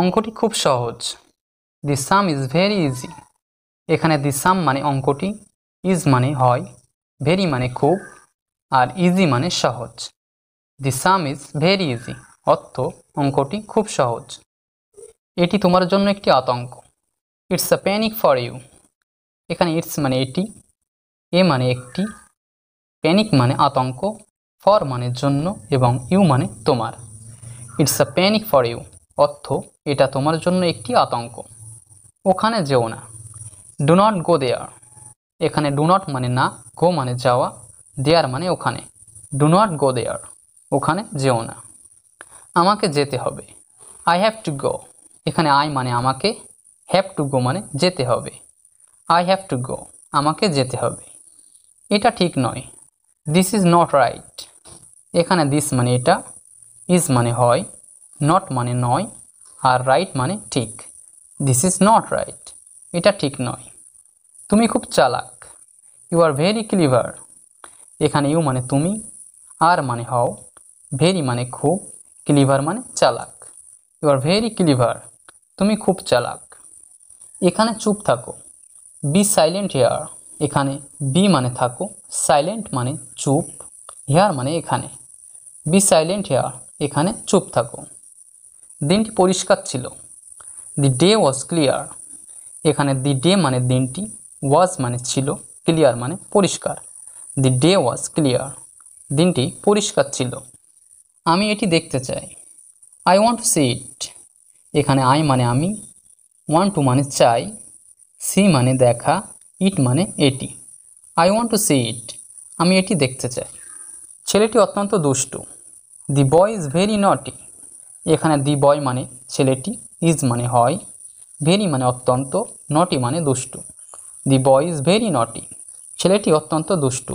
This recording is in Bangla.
অঙ্কটি খুব সহজ the sum is very easy এখানে দি সাম মানে অঙ্কটি ইজ মানে হয় ভেরি মানে খুব আর ইজি মানে সহজ the sum is very easy অর্থ অঙ্কটি খুব সহজ এটি তোমার জন্য একটি আতঙ্ক it's a panic for you এখানে ইটস মানে এটি এ মানে একটি প্যানিক মানে আতঙ্ক ফর মানে জন্য এবং ইউ মানে তোমার it's a panic for you অর্থ এটা তোমার জন্য একটি আতঙ্ক ওখানে যেও না ডু নট গো দেয়ার এখানে ডু নট মানে না গো মানে যাওয়া দেয়ার মানে ওখানে ডু নট গো দেয়ার ওখানে যেও না আমাকে যেতে হবে আই হ্যাভ টু গো এখানে আই মানে আমাকে হ্যাভ টু গো মানে যেতে হবে আই হ্যাভ টু গো আমাকে যেতে হবে এটা ঠিক নয় দিস ইজ নট রাইট এখানে দিস মানে এটা ইজ মানে হয় नट मान नय और रईट मान ठीक this is not right it ठीक नय तुम्हें खूब चालक यू आर भेरि क्लिवर एखे यू मान तुम आर मान हाओ भेरि मान खूब क्लिवर मान चालक यू आर भेरि क्लिवर तुम्हें खूब चालक एखने चुप थको बी सैलेंट हेयर एखे बी मान थको सैलेंट मान चुप हेयर मान एखने बी सैलेंट हेयर एखे चुप थको দিনটি পরিষ্কার ছিল দি ডে ওয়াজ ক্লিয়ার এখানে দি ডে মানে দিনটি ওয়াজ মানে ছিল ক্লিয়ার মানে পরিষ্কার দি ডে ওয়াজ ক্লিয়ার দিনটি পরিষ্কার ছিল আমি এটি দেখতে চাই I want to see it এখানে আই মানে আমি ওয়ান টু মানে চাই সি মানে দেখা ইট মানে এটি I want to see it আমি এটি দেখতে চাই ছেলেটি অত্যন্ত দুষ্টু দি বয় ইজ ভেরি নটি এখানে দি বয় মানে ছেলেটি ইজ মানে হয় ভেরি মানে অত্যন্ত নটি মানে দুষ্টু দি বয় ইজ ভেরি নটি ছেলেটি অত্যন্ত দুষ্টু